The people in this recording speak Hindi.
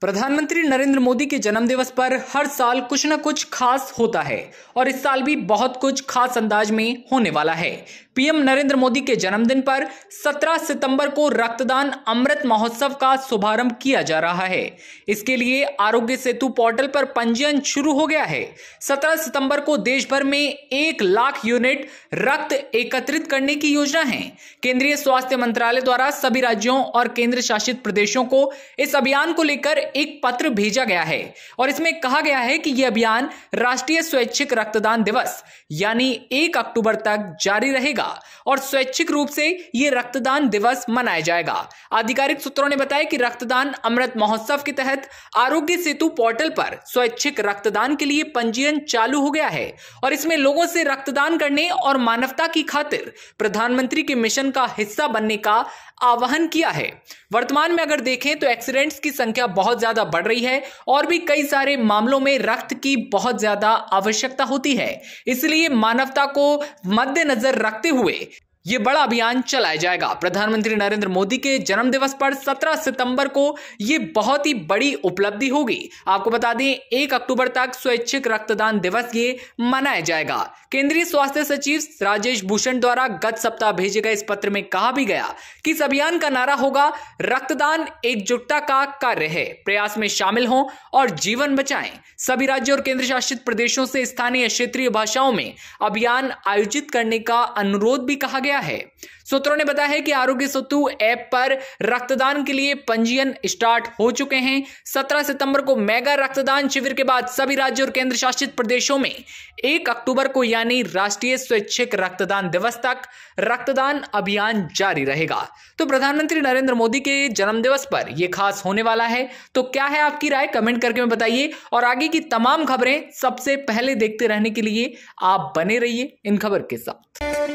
प्रधानमंत्री नरेंद्र मोदी के जन्म दिवस पर हर साल कुछ ना कुछ खास होता है और इस साल भी बहुत कुछ खास अंदाज में होने वाला है पीएम नरेंद्र मोदी के जन्मदिन पर 17 सितंबर को रक्तदान अमृत महोत्सव का शुभारंभ किया जा रहा है इसके लिए आरोग्य सेतु पोर्टल पर पंजीयन शुरू हो गया है 17 सितंबर को देश भर में एक लाख यूनिट रक्त एकत्रित करने की योजना है केंद्रीय स्वास्थ्य मंत्रालय द्वारा सभी राज्यों और केंद्र शासित प्रदेशों को इस अभियान को लेकर एक पत्र भेजा गया है और इसमें कहा गया है कि यह अभियान राष्ट्रीय स्वैच्छिक रक्तदान दिवस यानी एक अक्टूबर तक जारी रहेगा जाएगा और स्वैच्छिक रूप से ये रक्तदान दिवस मनाया जाएगा आधिकारिक सूत्रों ने बताया कि रक्तदान अमृत महोत्सव के तहत आरोग्य सेतु पोर्टल पर स्वैच्छिक रक्तदान के लिए पंजीयन चालू हो गया है और इसमें लोगों से रक्तदान करने और मानवता की खातिर प्रधानमंत्री के मिशन का हिस्सा बनने का आह्वान किया है वर्तमान में अगर देखें तो एक्सीडेंट्स की संख्या बहुत ज्यादा बढ़ रही है और भी कई सारे मामलों में रक्त की बहुत ज्यादा आवश्यकता होती है इसलिए मानवता को मद्देनजर रखते way ये बड़ा अभियान चलाया जाएगा प्रधानमंत्री नरेंद्र मोदी के जन्मदिवस पर 17 सितंबर को ये बहुत ही बड़ी उपलब्धि होगी आपको बता दें एक अक्टूबर तक स्वैच्छिक रक्तदान दिवस ये मनाया जाएगा केंद्रीय स्वास्थ्य सचिव राजेश भूषण द्वारा गत सप्ताह भेजे गए इस पत्र में कहा भी गया कि इस अभियान का नारा होगा रक्तदान एकजुटता का कार्य है प्रयास में शामिल हों और जीवन बचाए सभी राज्यों और केंद्र शासित प्रदेशों से स्थानीय क्षेत्रीय भाषाओं में अभियान आयोजित करने का अनुरोध भी कहा गया आया है सूत्रों ने बताया है कि आरोग्य सेतु ऐप पर रक्तदान के लिए पंजीयन स्टार्ट हो चुके हैं सत्रह सितंबर को मेगा रक्तदान शिविर के बाद सभी राज्यों और केंद्र शासित प्रदेशों में एक अक्टूबर को यानी राष्ट्रीय स्वैच्छिक रक्तदान दिवस तक रक्तदान अभियान जारी रहेगा तो प्रधानमंत्री नरेंद्र मोदी के जन्मदिवस पर यह खास होने वाला है तो क्या है आपकी राय कमेंट करके में बताइए और आगे की तमाम खबरें सबसे पहले देखते रहने के लिए आप बने रहिए इन खबर के साथ